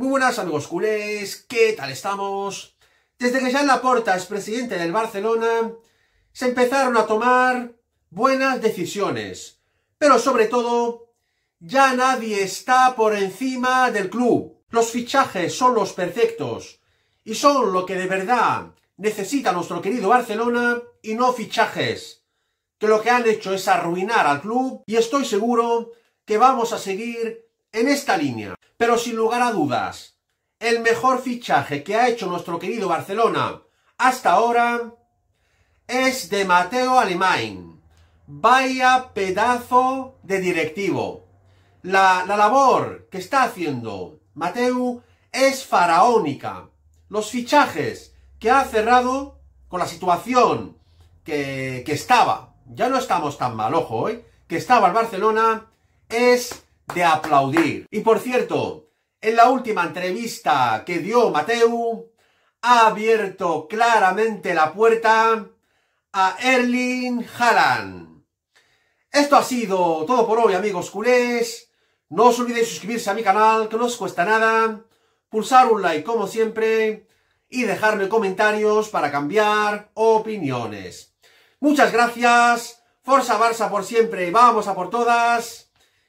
Muy buenas amigos culés, ¿qué tal estamos? Desde que Jean Laporta es presidente del Barcelona, se empezaron a tomar buenas decisiones. Pero sobre todo, ya nadie está por encima del club. Los fichajes son los perfectos y son lo que de verdad necesita nuestro querido Barcelona y no fichajes. Que lo que han hecho es arruinar al club y estoy seguro que vamos a seguir en esta línea. Pero sin lugar a dudas, el mejor fichaje que ha hecho nuestro querido Barcelona hasta ahora es de Mateo Alemán. Vaya pedazo de directivo. La, labor que está haciendo Mateo es faraónica. Los fichajes que ha cerrado con la situación que, estaba, ya no estamos tan mal, ojo, eh, que estaba el Barcelona, es de aplaudir. Y por cierto, en la última entrevista que dio Mateu, ha abierto claramente la puerta a Erling Haaland. Esto ha sido todo por hoy, amigos culés. No os olvidéis suscribirse a mi canal, que no os cuesta nada. Pulsar un like, como siempre. Y dejarme comentarios para cambiar opiniones. Muchas gracias. Forza Barça por siempre. Vamos a por todas